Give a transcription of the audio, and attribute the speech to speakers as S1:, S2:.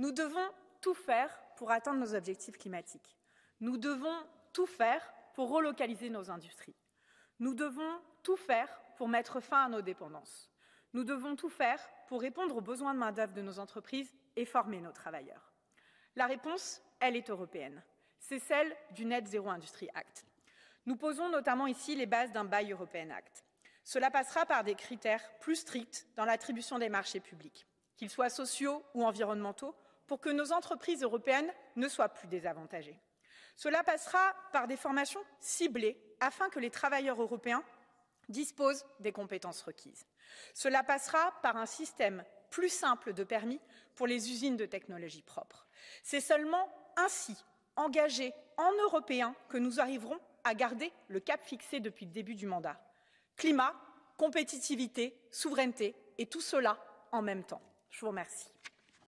S1: Nous devons tout faire pour atteindre nos objectifs climatiques. Nous devons tout faire pour relocaliser nos industries. Nous devons tout faire pour mettre fin à nos dépendances. Nous devons tout faire pour répondre aux besoins de main-d'œuvre de nos entreprises et former nos travailleurs. La réponse, elle est européenne. C'est celle du Net Zero Industry Act. Nous posons notamment ici les bases d'un Buy European Act. Cela passera par des critères plus stricts dans l'attribution des marchés publics, qu'ils soient sociaux ou environnementaux, pour que nos entreprises européennes ne soient plus désavantagées. Cela passera par des formations ciblées afin que les travailleurs européens disposent des compétences requises. Cela passera par un système plus simple de permis pour les usines de technologie propres. C'est seulement ainsi, engagés en Européens, que nous arriverons à garder le cap fixé depuis le début du mandat. Climat, compétitivité, souveraineté, et tout cela en même temps. Je vous remercie.